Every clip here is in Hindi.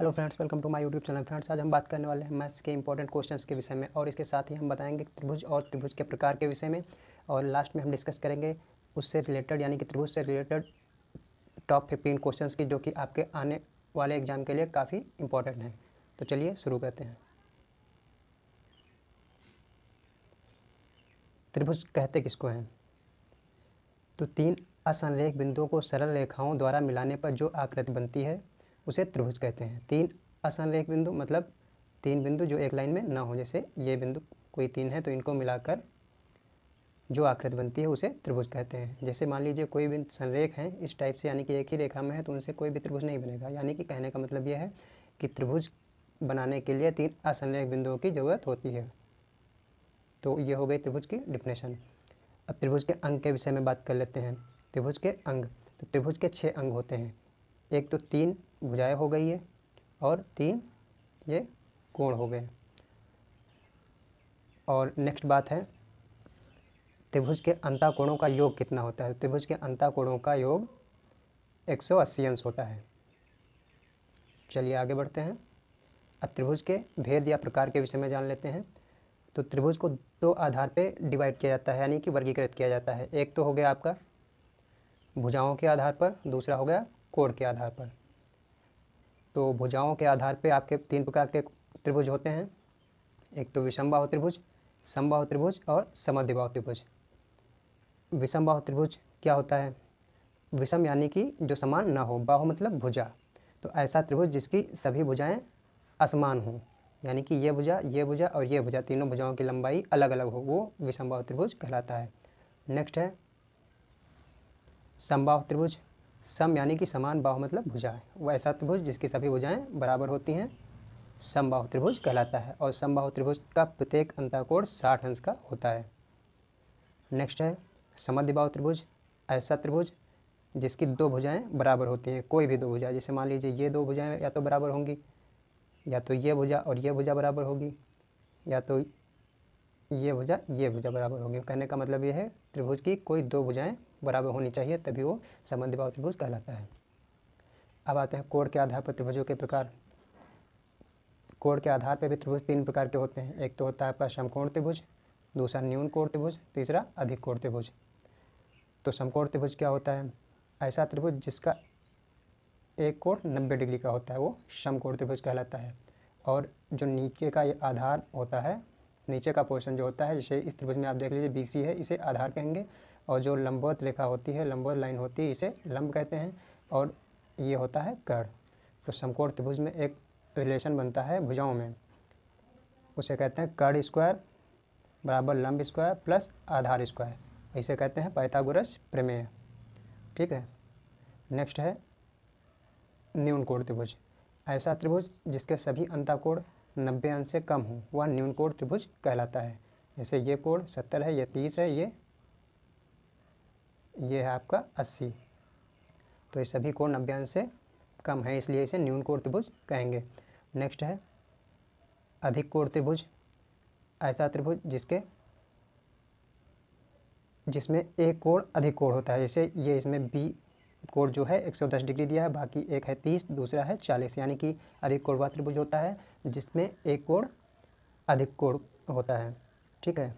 hello friends welcome to my YouTube channel friends आज हम बात करने वाले हैं मैथ्स के इंपॉर्टेंट क्वेश्चंस के विषय में और इसके साथ ही हम बताएंगे त्रिभुज और त्रिभुज के प्रकार के विषय में और लास्ट में हम डिस्कस करेंगे उससे रिलेटेड यानी कि त्रिभुज से रिलेटेड टॉप फिफ्टीन क्वेश्चन की जो कि आपके आने वाले एग्जाम के लिए काफ़ी इंपॉर्टेंट हैं तो चलिए शुरू करते हैं त्रिभुज कहते किसको हैं तो तीन असंलेख बिंदुओं को सरल रेखाओं द्वारा मिलाने पर जो आकृति बनती है उसे त्रिभुज कहते हैं तीन असंरेख बिंदु मतलब तीन बिंदु जो एक लाइन में ना हो जैसे ये बिंदु कोई तीन है तो इनको मिलाकर जो आकृति बनती है उसे त्रिभुज कहते हैं जैसे मान लीजिए कोई भी संरेख है इस टाइप से यानी कि एक ही रेखा में है तो उनसे कोई भी त्रिभुज नहीं बनेगा यानी कि कहने का मतलब यह है कि त्रिभुज बनाने के लिए तीन असंरेख बिंदुओं की ज़रूरत होती है तो ये हो गई त्रिभुज की डिफिनेशन अब त्रिभुज के अंग के विषय में बात कर लेते हैं त्रिभुज के अंग तो त्रिभुज के छः अंग होते हैं एक तो तीन भुजाएँ हो गई है और तीन ये कोण हो गए और नेक्स्ट बात है त्रिभुज के अंता कोणों का योग कितना होता है त्रिभुज के अंता कोणों का योग 180 अंश होता है चलिए आगे बढ़ते हैं अब त्रिभुज के भेद या प्रकार के विषय में जान लेते हैं तो त्रिभुज को दो आधार पे डिवाइड किया जाता है यानी कि वर्गीकृत किया जाता है एक तो हो गया आपका भुजाओं के आधार पर दूसरा हो गया कोण के आधार पर तो भुजाओं के आधार पे आपके तीन प्रकार के त्रिभुज होते हैं एक तो विषमबाहु त्रिभुज समबाहु त्रिभुज और समद्विबाहु त्रिभुज विषम्बाह त्रिभुज क्या होता है विषम यानी कि जो समान ना हो बाहु मतलब भुजा तो ऐसा त्रिभुज जिसकी सभी भुजाएं असमान हों यानी कि ये भुजा ये भुजा और ये भुजा तीनों भुजाओं की लंबाई अलग अलग हो वो विषमबाहु त्रिभुज कहलाता है नेक्स्ट है समबाहु त्रिभुज सम यानी कि समान बाहु मतलब भुजाएं वह ऐसा त्रिभुज जिसकी सभी भुजाएं बराबर होती हैं समबाहु त्रिभुज कहलाता है और समबाहु त्रिभुज का प्रत्येक अंताकोण साठ अंश का होता है नेक्स्ट है बाहु त्रिभुज ऐसा त्रिभुज जिसकी दो भुजाएं बराबर होती हैं कोई भी दो भुजा जैसे मान लीजिए ये दो भुजाएं या तो बराबर होंगी या तो ये भुजा और ये भुजा बराबर होगी या तो ये भुजा ये भुजा बराबर होगी कहने का मतलब ये है त्रिभुज की कोई दो भुजाएं बराबर होनी चाहिए तभी वो भाव त्रिभुज कहलाता है अब आते हैं कोड़ के आधार पर त्रिभुजों के प्रकार कोड़ के आधार पर भी त्रिभुज तीन प्रकार के होते हैं एक तो होता है आपका समकोण त्रिभुज दूसरा न्यून कोण त्रिभुज तीसरा अधिक कोण त्रिभुज तो समकोण त्रिभुज क्या होता है ऐसा त्रिभुज जिसका एक कोण नब्बे डिग्री का होता है वो समकोण त्रिभुज कहलाता है और जो नीचे का ये आधार होता है नीचे का पोर्शन जो होता है जैसे इस त्रिभुज में आप देख लीजिए बी है इसे आधार कहेंगे और जो लंबवत रेखा होती है लंबवत लाइन होती है इसे लंब कहते हैं और ये होता है कड़ तो समकोण त्रिभुज में एक रिलेशन बनता है भुजाओं में उसे कहते हैं कड़ स्क्वायर बराबर लंब स्क्वायर प्लस आधार स्क्वायर इसे कहते हैं पाइथागोरस प्रमेय ठीक है नेक्स्ट है न्यून कोण त्रिभुज ऐसा त्रिभुज जिसके सभी अंताकोण नब्बे अंश से कम हो वह न्यून कोण त्रिभुज कहलाता है जैसे ये कोण सत्तर है ये तीस है ये ये है आपका अस्सी तो ये सभी कोण नब्बे अंश से कम है इसलिए इसे न्यून कोण त्रिभुज कहेंगे नेक्स्ट है अधिक कोण त्रिभुज ऐसा त्रिभुज जिसके जिसमें एक कोण अधिक कोण होता है जैसे ये इसमें बी कोण जो है 110 डिग्री दिया है बाकी एक है 30 दूसरा है 40 यानी कि अधिक कोण वाला त्रिभुज होता है जिसमें एक कोण अधिक कोण होता है ठीक है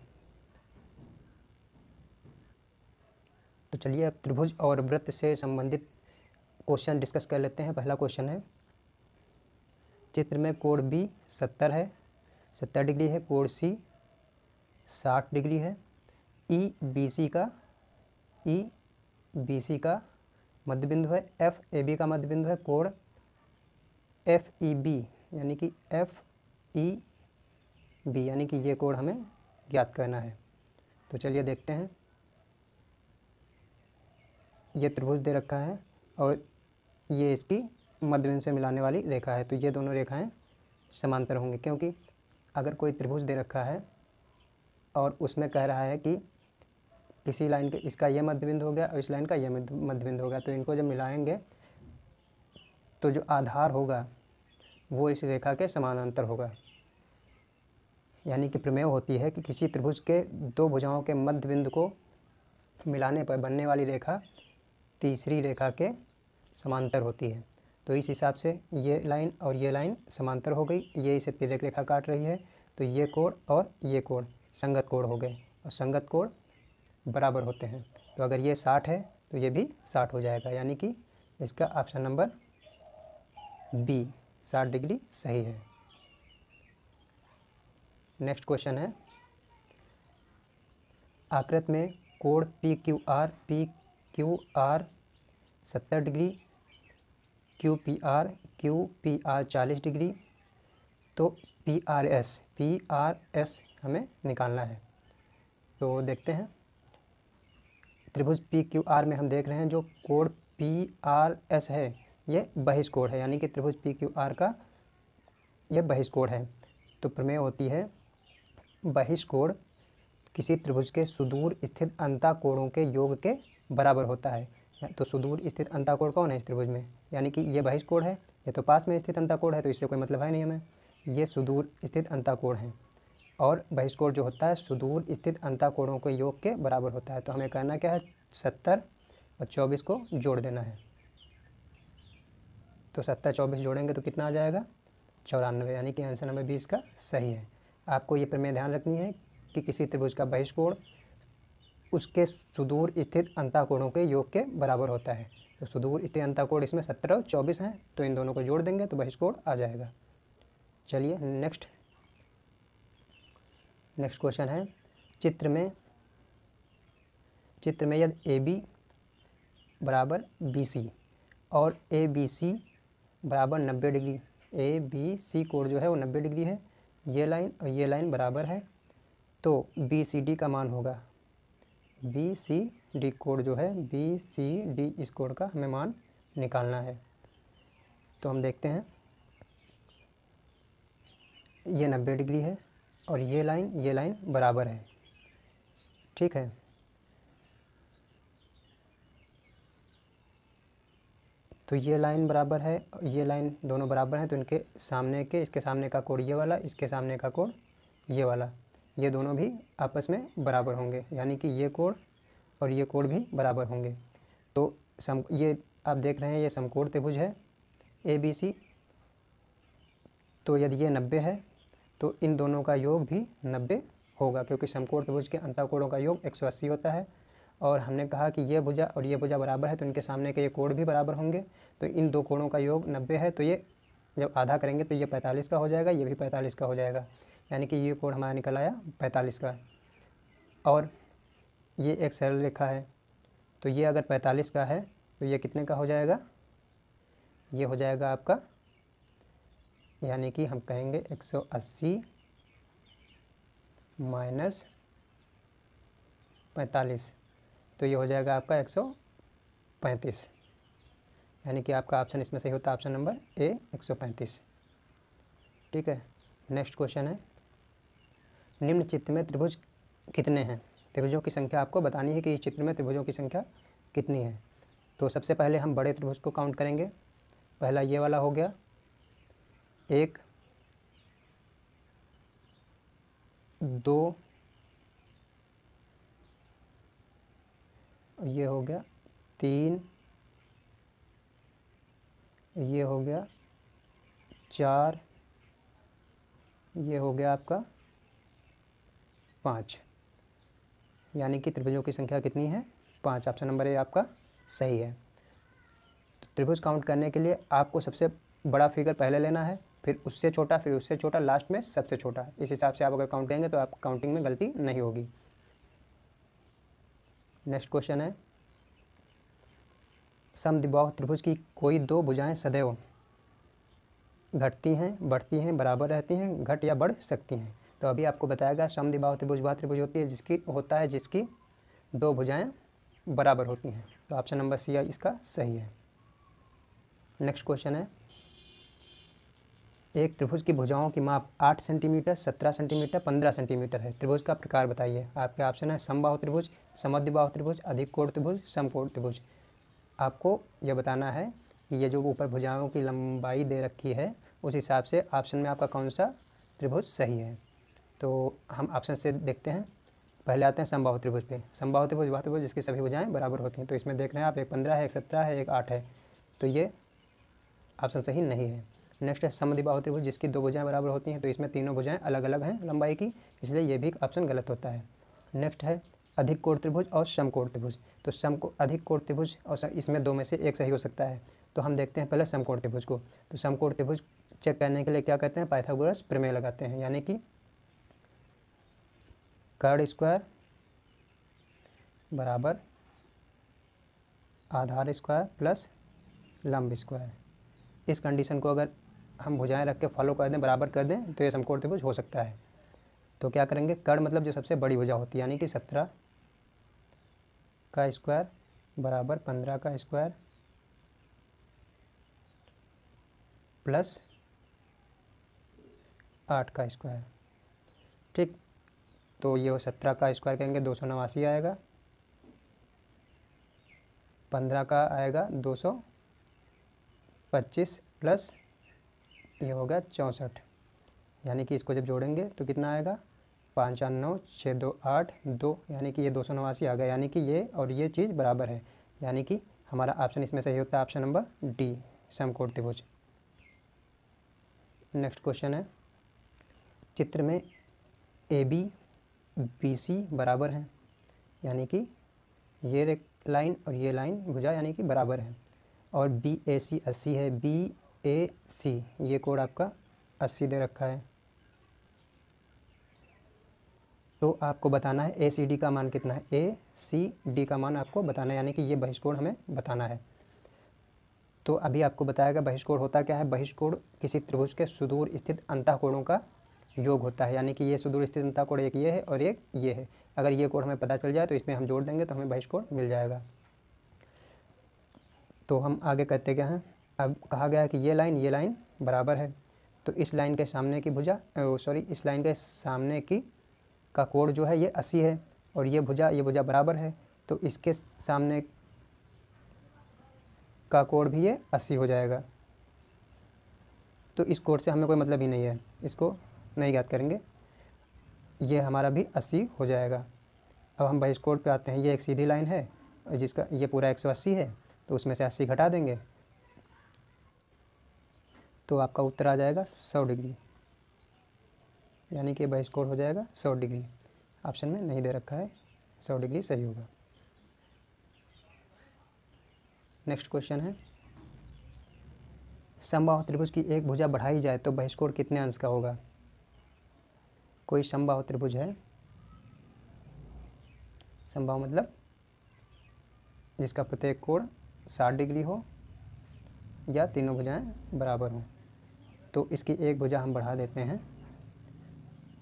तो चलिए अब त्रिभुज और वृत्त से संबंधित क्वेश्चन डिस्कस कर लेते हैं पहला क्वेश्चन है चित्र में कोण बी सत्तर है सत्तर डिग्री है कोण सी साठ डिग्री है ई बी सी का ई बी सी का मध्य बिंदु है एफ ए बी का मध्य बिंदु है कोण एफ ई बी यानी कि एफ ई बी यानी कि ये कोड हमें ज्ञात करना है तो चलिए देखते हैं ये त्रिभुज दे रखा है और ये इसकी मध्य बिंदु से मिलाने वाली रेखा है तो ये दोनों रेखाएं समांतर होंगी क्योंकि अगर कोई त्रिभुज दे रखा है और उसमें कह रहा है कि किसी लाइन के इसका यह मध्य बिंदु हो गया और इस लाइन का यह मध्य बिंदु हो गया तो इनको जब मिलाएंगे तो जो आधार होगा वो इस रेखा के समानांतर होगा यानी कि प्रमेय होती है कि किसी त्रिभुज के दो भुजाओं के मध्य बिंदु को मिलाने पर बनने वाली रेखा तीसरी रेखा के समांतर होती है तो इस हिसाब से ये लाइन और ये लाइन समांतर हो गई ये इसे तिरक रेखा काट रही है तो ये कोण और ये कोण संगत कोण हो गए और संगत कोण बराबर होते हैं तो अगर ये साठ है तो ये भी साठ हो जाएगा यानी कि इसका ऑप्शन नंबर बी साठ डिग्री सही है नेक्स्ट क्वेश्चन है आकृत में कोड P Q R P Q R सत्तर degree Q P R Q P R चालीस डिग्री तो P R S P R S हमें निकालना है तो देखते हैं त्रिभुज पी क्यू आर में हम देख रहे हैं जो कोड पी आर एस है यह बहिष्कोण है यानी कि त्रिभुज पी क्यू आर का यह बहिष्कोण है तो प्रमेय होती है बहिष्कोण किसी त्रिभुज के सुदूर स्थित अंताकोणों के योग के बराबर होता है तो सुदूर स्थित अंताकोण कौन है इस त्रिभुज में यानी कि ये बहिष्कोण है ये तो पास में स्थित अंताकोण है तो इससे कोई मतलब है नहीं हमें ये सुदूर स्थित अंताकोण है और बहिष्कोण जो होता है सुदूर स्थित अंताकोणों के योग के बराबर होता है तो हमें कहना क्या है सत्तर और चौबीस को जोड़ देना है तो सत्तर चौबीस जोड़ेंगे तो कितना आ जाएगा चौरानवे यानी कि आंसर नंबर बीस का सही है आपको ये प्रमेय ध्यान रखनी है कि किसी त्रिभुज का बहिष्कोण उसके सुदूर स्थित अंताकोणों के योग के बराबर होता है तो सुदूर स्थित अंताकोण इसमें सत्रह और चौबीस हैं तो इन दोनों को जोड़ देंगे तो बहिष्कोण आ जाएगा चलिए नेक्स्ट नेक्स्ट क्वेश्चन है चित्र में चित्र में यदि ए बी बराबर बी सी और ए बी सी बराबर नब्बे डिग्री ए बी सी कोड जो है वो नब्बे डिग्री है ये लाइन और ये लाइन बराबर है तो बी सी डी का मान होगा बी सी डी कोड जो है बी सी डी इस कोड का हमें मान निकालना है तो हम देखते हैं ये नब्बे डिग्री है और ये लाइन ये लाइन बराबर है ठीक है तो ये लाइन बराबर है ये लाइन दोनों बराबर हैं तो इनके सामने के इसके सामने का कोड ये वाला इसके सामने का कोड ये वाला ये दोनों भी आपस में बराबर होंगे यानी कि ये कोड और ये कोड भी बराबर होंगे तो सम ये आप देख रहे हैं ये समकोण त्रिभुज है ए बी सी तो यदि ये नब्बे है तो इन दोनों का योग भी नब्बे होगा क्योंकि समकोण त्रिभुज के अंताकोणों का योग अस्सी होता है और हमने कहा कि ये भुजा और ये भुजा बराबर है तो इनके सामने के ये कोण भी बराबर होंगे तो इन दो कोणों का योग नब्बे है तो ये जब आधा करेंगे तो ये पैंतालीस का हो जाएगा ये भी पैंतालीस का हो जाएगा यानी कि ये कोण हमारा निकल आया पैंतालीस का और ये एक सरल रेखा है तो ये अगर पैंतालीस का है तो ये कितने का हो जाएगा ये हो जाएगा आपका यानी कि हम कहेंगे 180 माइनस पैंतालीस तो ये हो जाएगा आपका एक सौ पैंतीस यानी कि आपका ऑप्शन इसमें सही होता है ऑप्शन नंबर ए एक सौ पैंतीस ठीक है नेक्स्ट क्वेश्चन है निम्न चित्र में त्रिभुज कितने हैं त्रिभुजों की संख्या आपको बतानी है कि इस चित्र में त्रिभुजों की संख्या कितनी है तो सबसे पहले हम बड़े त्रिभुज को काउंट करेंगे पहला ये वाला हो गया एक दो ये हो गया तीन ये हो गया चार ये हो गया आपका पाँच यानी कि त्रिभुजों की संख्या कितनी है पाँच ऑप्शन नंबर ए आपका सही है तो त्रिभुज काउंट करने के लिए आपको सबसे बड़ा फिगर पहले लेना है फिर उससे छोटा फिर उससे छोटा लास्ट में सबसे छोटा इस हिसाब से आप अगर काउंट करेंगे तो आप काउंटिंग में गलती नहीं होगी नेक्स्ट क्वेश्चन है दिबाह त्रिभुज की कोई दो भुजाएं सदैव घटती हैं बढ़ती हैं बराबर रहती हैं घट या बढ़ सकती हैं तो अभी आपको बताया गया समद्विबाहु त्रिभुज वह त्रिभुज होती है जिसकी होता है जिसकी दो भुजाएं बराबर होती हैं तो ऑप्शन नंबर सी इसका सही है नेक्स्ट क्वेश्चन है एक त्रिभुज की भुजाओं की माप 8 सेंटीमीटर 17 सेंटीमीटर 15 सेंटीमीटर है त्रिभुज का प्रकार बताइए आपके ऑप्शन है समबाहु त्रिभुज समद्विबाहु त्रिभुज अधिक कोण त्रिभुज समकोण त्रिभुज आपको यह बताना है कि ये जो ऊपर भुजाओं की लंबाई दे रखी है उस हिसाब से ऑप्शन में आपका कौन सा त्रिभुज सही है तो हम ऑप्शन से देखते हैं पहले आते हैं संभाव त्रिभुज पे संभाव त्रिभुज वह त्रिभुज जिसकी सभी भुजाएँ बराबर होती हैं तो इसमें देख रहे हैं आप एक पंद्रह है एक सत्रह है एक आठ है तो ये ऑप्शन सही नहीं है नेक्स्ट है समधि बाहु त्रिभुज जिसकी दो भुजाएं बराबर होती हैं तो इसमें तीनों भुजाएं अलग अलग हैं लंबाई की इसलिए ये भी ऑप्शन गलत होता है नेक्स्ट है अधिक कोण त्रिभुज और समकोण त्रिभुज तो सम को अधिक कोण त्रिभुज और इसमें दो में से एक सही हो सकता है तो हम देखते हैं पहले समकोण त्रिभुज को तो समकोण त्रिभुज चेक करने के लिए क्या कहते हैं पाइथागोरस प्रमेय लगाते हैं यानी कि कर्ड स्क्वायर बराबर आधार स्क्वायर प्लस लंब स्क्वायर इस कंडीशन को अगर हम भुजाएं रख के फॉलो कर दें बराबर कर दें तो ये समकोण त्रिभुज हो सकता है तो क्या करेंगे कर्ण मतलब जो सबसे बड़ी भुजा होती है यानी कि सत्रह का स्क्वायर बराबर पंद्रह का स्क्वायर प्लस आठ का स्क्वायर ठीक तो ये हो सत्रह का स्क्वायर करेंगे दो सौ नवासी आएगा पंद्रह का आएगा दो सौ पच्चीस प्लस ये होगा चौंसठ यानी कि इसको जब जोड़ेंगे तो कितना आएगा पाँच आठ नौ छः दो आठ दो यानी कि ये दो सौ नवासी आ गया यानी कि ये और ये चीज़ बराबर है यानी कि हमारा ऑप्शन इसमें सही होता है ऑप्शन नंबर डी कोट त्रिभुज नेक्स्ट क्वेश्चन है चित्र में ए बी बी सी बराबर हैं यानी कि ये लाइन और ये लाइन भुजा यानी कि बराबर है और बी ए सी अस्सी है बी ए सी ये कोड आपका अस्सी दे रखा है तो आपको बताना है ए सी डी का मान कितना है ए सी डी का मान आपको बताना है यानी कि ये बहिष्कोण हमें बताना है तो अभी आपको बताया गया बहिष्कोण होता क्या है बहिष्कोण किसी त्रिभुज के सुदूर स्थित अंतःकोणों का योग होता है यानी कि ये सुदूर स्थित अंतःकोण एक ये है और एक ये है अगर ये कोण हमें पता चल जाए तो इसमें हम जोड़ देंगे तो हमें बहिष्कोण मिल जाएगा तो हम आगे कहते क्या हैं अब कहा गया कि ये लाइन ये लाइन बराबर है तो इस लाइन के सामने की भुजा सॉरी इस लाइन के सामने की का कोण जो है ये अस्सी है और ये भुजा ये भुजा बराबर है तो इसके सामने का कोण भी ये अस्सी हो जाएगा तो इस कोड से हमें कोई मतलब ही नहीं है इसको नहीं याद करेंगे ये हमारा भी अस्सी हो जाएगा अब हम बहिष्कोड पे आते हैं ये एक सीधी लाइन है जिसका ये पूरा एक सौ अस्सी है तो उसमें से अस्सी घटा देंगे तो आपका उत्तर आ जाएगा सौ डिग्री यानी कि बाई स्कोर हो जाएगा सौ डिग्री ऑप्शन में नहीं दे रखा है सौ डिग्री सही होगा नेक्स्ट क्वेश्चन है संभाव त्रिभुज की एक भुजा बढ़ाई जाए तो बहिष्कोर कितने अंश का होगा कोई संभाव त्रिभुज है संभाव मतलब जिसका प्रत्येक कोण साठ डिग्री हो या तीनों भुजाएं बराबर हों तो इसकी एक भुजा हम बढ़ा देते हैं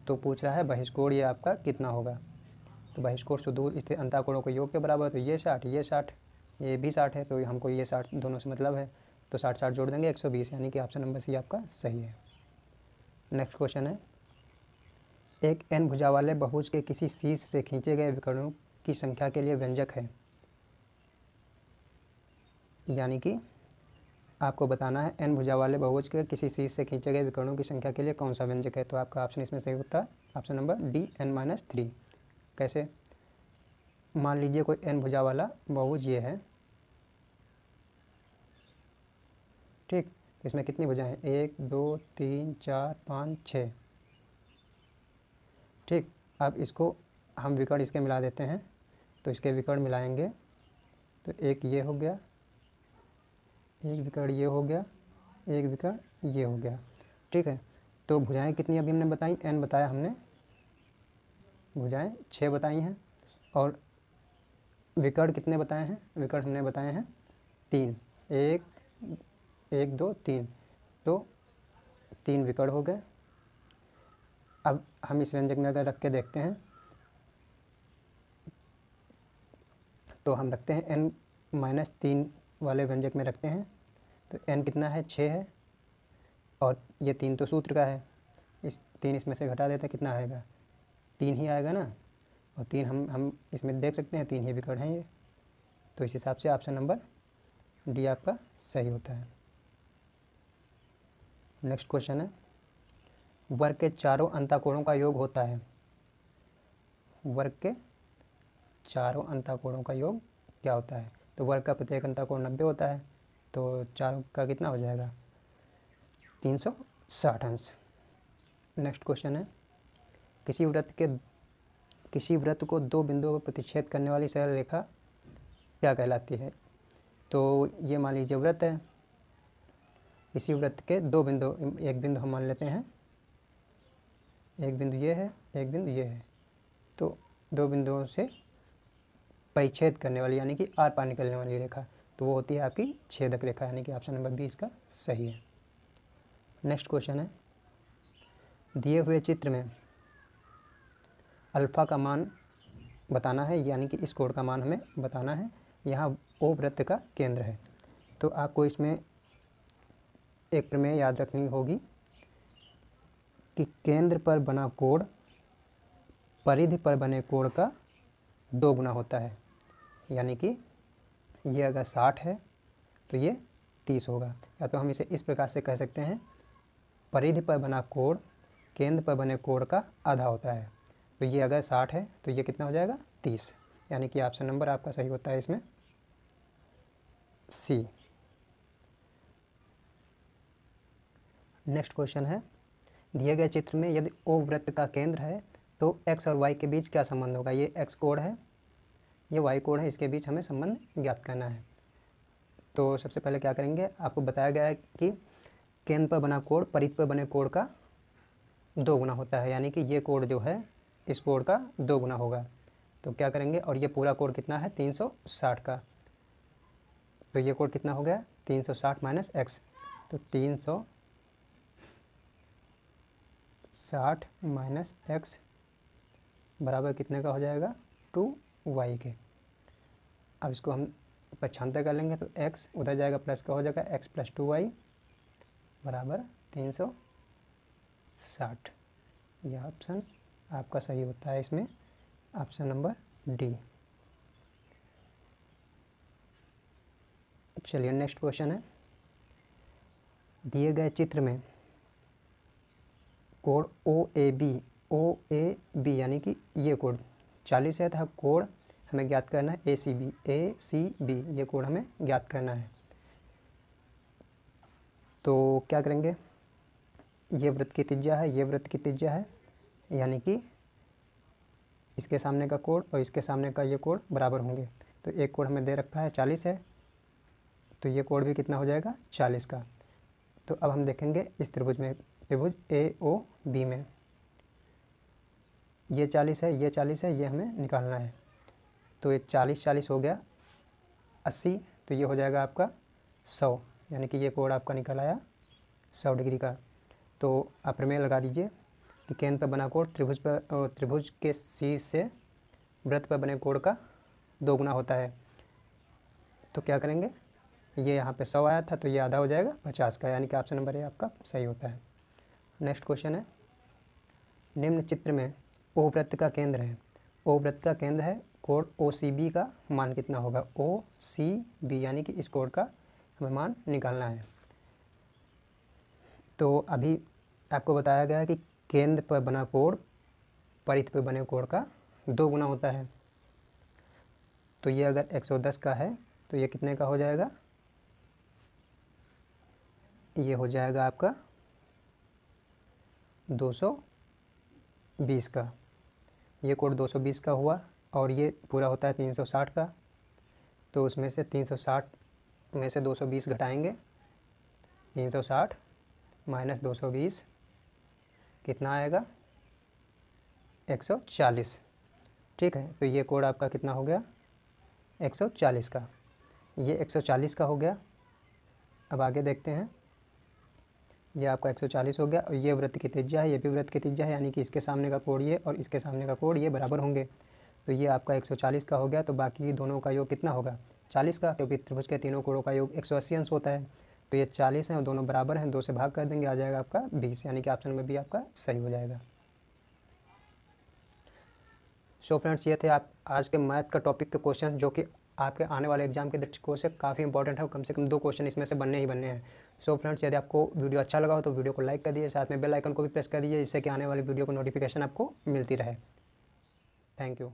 तो पूछ रहा है बहिष्कोण ये आपका कितना होगा तो बहिष्कोण से दूर स्थित अंताकोणों के योग के बराबर तो ये साठ ये साठ ये भी साठ है तो हमको ये साठ दोनों से मतलब है तो साठ साठ जोड़ देंगे एक सौ बीस यानी कि ऑप्शन नंबर सी आपका सही है नेक्स्ट क्वेश्चन है एक एन भुजा वाले बहुज के किसी शीर्ष से खींचे गए विकर्णों की संख्या के लिए व्यंजक है यानी कि आपको बताना है एन भुजा वाले बहुभुज के किसी चीज से खींचे गए विकर्णों की संख्या के लिए कौन सा व्यंजक है तो आपका ऑप्शन इसमें सही होता है option number D N minus three कैसे मान लीजिए कोई एन भुजा वाला बहुभुज ये है ठीक तो इसमें कितनी भुजाएं है एक दो तीन चार पाँच छः ठीक अब इसको हम विकर्ण इसके मिला देते हैं तो इसके विकर्ण मिलाएंगे तो एक ये हो गया एक विकर्ण ये हो गया एक विकर्ण ये हो गया ठीक है तो भुजाएं कितनी अभी हमने बताई एन बताया हमने भुजाएं छः बताई हैं और विकर्ण कितने बताए हैं विकर्ण हमने बताए हैं तीन एक एक दो तीन तो तीन विकर्ण हो गए अब हम इस व्यंजक में अगर रख के देखते हैं तो हम रखते हैं एन माइनस तीन वाले व्यंजक में रखते हैं तो एन कितना है छः है और ये तीन तो सूत्र का है इस तीन इसमें से घटा देते कितना आएगा तीन ही आएगा ना और तीन हम हम इसमें देख सकते हैं तीन ही विकर्ण हैं ये तो इस हिसाब से ऑप्शन नंबर डी आपका सही होता है नेक्स्ट क्वेश्चन है वर्ग के चारों अंताकोणों का योग होता है वर्ग के चारों अंताकोणों का योग क्या होता है तो वर्ग का प्रत्येक को नब्बे होता है तो चारों का कितना हो जाएगा तीन सौ साठ अंश नेक्स्ट क्वेश्चन है किसी व्रत के किसी व्रत को दो बिंदुओं पर प्रतिच्छेद करने वाली सरल रेखा क्या कहलाती है तो ये मान लीजिए व्रत है इसी व्रत के दो बिंदु एक बिंदु हम मान लेते हैं एक बिंदु ये है एक बिंदु ये है तो दो बिंदुओं से परिच्छेद करने वाली यानी कि आर पार निकलने वाली रेखा तो वो होती है आपकी छेदक रेखा यानी कि ऑप्शन नंबर बी इसका सही है नेक्स्ट क्वेश्चन है दिए हुए चित्र में अल्फ़ा का मान बताना है यानी कि इस कोड का मान हमें बताना है यहाँ ओ वृत्त का केंद्र है तो आपको इसमें एक प्रमेय याद रखनी होगी कि केंद्र पर बना कोड परिधि पर बने कोड का दो गुना होता है यानी कि ये अगर साठ है तो ये तीस होगा या तो हम इसे इस प्रकार से कह सकते हैं परिधि पर बना कोण केंद्र पर बने कोण का आधा होता है तो ये अगर साठ है तो ये कितना हो जाएगा तीस यानी कि ऑप्शन नंबर आपका सही होता है इसमें सी नेक्स्ट क्वेश्चन है दिए गए चित्र में यदि ओ वृत्त का केंद्र है तो एक्स और वाई के बीच क्या संबंध होगा ये एक्स कोड है ये वाई कोड है इसके बीच हमें संबंध ज्ञात करना है तो सबसे पहले क्या करेंगे आपको बताया गया है कि केंद्र पर बना कोड परित पर बने कोड का दो गुना होता है यानी कि ये कोड जो है इस कोड का दो गुना होगा तो क्या करेंगे और ये पूरा कोड कितना है 360 का तो ये कोड कितना हो गया 360 सौ साठ माइनस एक्स तो 360 सौ साठ माइनस एक्स बराबर कितने का हो जाएगा टू वाई के अब इसको हम पक्षांतर कर लेंगे तो एक्स उधर जाएगा प्लस का हो जाएगा एक्स प्लस टू वाई बराबर तीन सौ साठ यह ऑप्शन आपका सही होता है इसमें ऑप्शन नंबर डी चलिए नेक्स्ट क्वेश्चन है दिए गए चित्र में कोण ओ A B O A B यानी कि ये कोड चालीस है था तो कोड हमें ज्ञात करना है A C B A C B ये कोड हमें ज्ञात करना है तो क्या करेंगे ये व्रत की त्रिज्या है ये व्रत की त्रिज्या है यानी कि इसके सामने का कोड और इसके सामने का ये कोड बराबर होंगे तो एक कोड हमें दे रखा है चालीस है तो ये कोड भी कितना हो जाएगा चालीस का तो अब हम देखेंगे इस त्रिभुज में त्रिभुज ए ओ बी में ये चालीस है ये चालीस है ये हमें निकालना है तो ये चालीस चालीस हो गया अस्सी तो ये हो जाएगा आपका सौ यानी कि ये कोड आपका निकल आया सौ डिग्री का तो आप प्रमेय लगा दीजिए कि केंद्र पर बना कोड त्रिभुज पर त्रिभुज के शीर्ष से व्रत पर बने कोड का दो गुना होता है तो क्या करेंगे ये यहाँ पे सौ आया था तो ये आधा हो जाएगा पचास का यानी कि ऑप्शन नंबर ए आपका सही होता है नेक्स्ट क्वेश्चन है निम्न चित्र में ओ वृत्त का केंद्र है ओ वृत्त का केंद्र है कोड ओ सी बी का मान कितना होगा ओ सी बी यानी कि इस कोड का हमें मान निकालना है तो अभी आपको बताया गया है कि केंद्र पर बना कोड परिथ पर बने कोड का दो गुना होता है तो ये अगर 110 का है तो ये कितने का हो जाएगा ये हो जाएगा आपका 220 का ये कोड 220 का हुआ और ये पूरा होता है 360 का तो उसमें से 360 में से 220 घटाएंगे 360 माइनस 220 कितना आएगा 140 ठीक है तो ये कोड आपका कितना हो गया 140 का ये 140 का हो गया अब आगे देखते हैं ये आपका 140 हो गया और ये व्रत की त्रिज्या है ये भी व्रत की त्रिज्या है यानी कि इसके सामने का कोड ये और इसके सामने का कोड ये बराबर होंगे तो ये आपका 140 का हो गया तो बाकी दोनों का योग कितना होगा 40 का क्योंकि त्रिभुज के तीनों कोड़ों का योग एक अंश होता है तो ये 40 हैं और दोनों बराबर हैं दो से भाग कर देंगे आ जाएगा आपका बीस यानी कि ऑप्शन में भी आपका सही हो जाएगा सो फ्रेंड्स ये थे आप आज के मैथ का टॉपिक के क्वेश्चन जो कि आपके आने वाले एग्जाम के दृष्टिकोण से काफ़ी इंपॉर्टेंट है और कम से कम दो क्वेश्चन इसमें से बनने ही बनने हैं सो फ्रेंड्स यदि आपको वीडियो अच्छा लगा हो तो वीडियो को लाइक कर दीजिए साथ में बेल आइकन को भी प्रेस कर दीजिए जिससे कि आने वाली वीडियो को नोटिफिकेशन आपको मिलती रहे थैंक यू